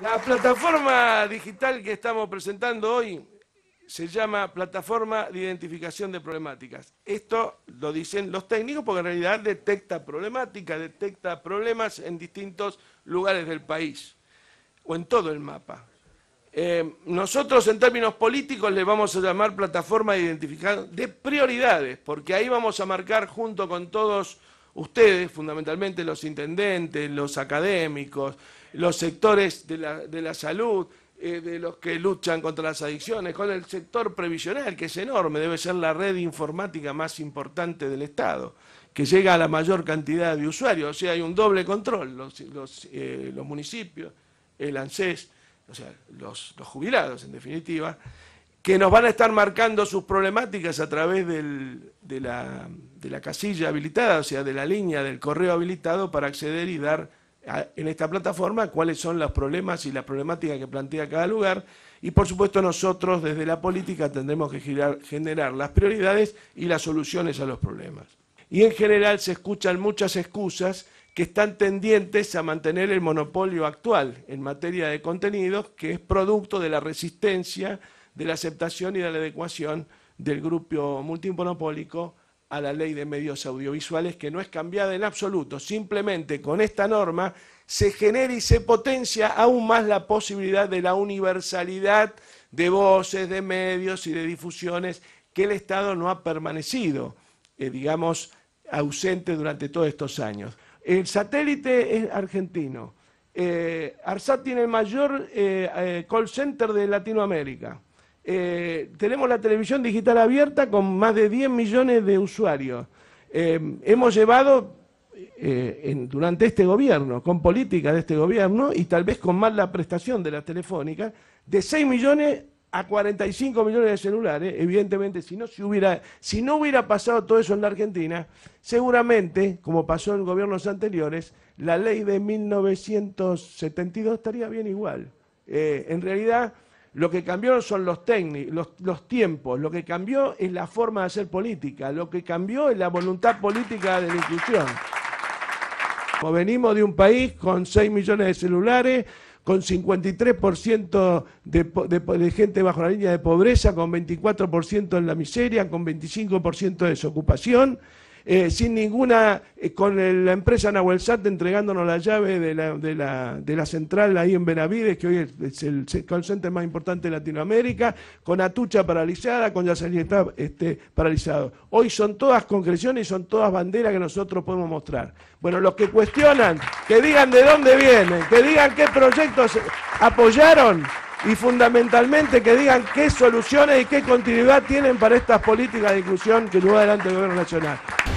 La plataforma digital que estamos presentando hoy se llama Plataforma de Identificación de Problemáticas. Esto lo dicen los técnicos porque en realidad detecta problemáticas, detecta problemas en distintos lugares del país o en todo el mapa. Eh, nosotros en términos políticos le vamos a llamar plataforma de identificación de prioridades, porque ahí vamos a marcar junto con todos ustedes, fundamentalmente los intendentes, los académicos, los sectores de la, salud, eh, de los que luchan contra las adicciones, con el sector previsional, que es enorme, debe ser la red informática más importante del Estado, que llega a la mayor cantidad de usuarios, o sea, hay un doble control, los, los eh, municipios, el ANSES, o sea, los jubilados en definitiva, que nos van a estar marcando sus problemáticas a través de, la, casilla habilitada, o sea, de la línea del correo habilitado para acceder y dar en esta plataforma cuáles son los problemas y las problemáticas que plantea cada lugar. Y por supuesto nosotros desde la política tendremos que generar las prioridades y las soluciones a los problemas. Y en general se escuchan muchas excusas que están tendientes a mantener el monopolio actual en materia de contenidos, que es producto de la resistencia de la aceptación y de la adecuación del grupo multimonopólico a la ley de medios audiovisuales, que no es cambiada en absoluto. Simplemente con esta norma se genera y se potencia aún más la posibilidad de la universalidad de voces, de medios y de difusiones que el Estado no ha permanecido, eh, digamos, ausente durante todos estos años. El satélite es argentino. Eh, ARSAT tiene el mayor eh, call center de Latinoamérica. Eh, tenemos la televisión digital abierta con más de 10 millones de usuarios. Eh, hemos llevado eh, durante este gobierno, con política de este gobierno y tal vez con más la prestación de las telefónicas, de 6 millones a 45 millones de celulares, evidentemente si no, hubiera, si no hubiera pasado todo eso en la Argentina, seguramente, como pasó en gobiernos anteriores, la ley de 1972 estaría bien igual. en realidad, lo que cambió son los técnicos, los, tiempos, lo que cambió es la forma de hacer política, lo que cambió es la voluntad política de la institución. venimos de un país con 6 millones de celulares, con 53% de, gente bajo la línea de pobreza, con 24% en la miseria, con 25% de desocupación, eh, sin ninguna, eh, con la empresa Nahuel Sat entregándonos la llave de la, central ahí en Benavides, que hoy es, el, consente más importante de Latinoamérica, con Atucha paralizada, con Yasalista este, paralizado. Hoy son todas concreciones y son todas banderas que nosotros podemos mostrar. Bueno, los que cuestionan, que digan de dónde vienen, que digan qué proyectos apoyaron y fundamentalmente que digan qué soluciones y qué continuidad tienen para estas políticas de inclusión que llevó adelante el Gobierno Nacional.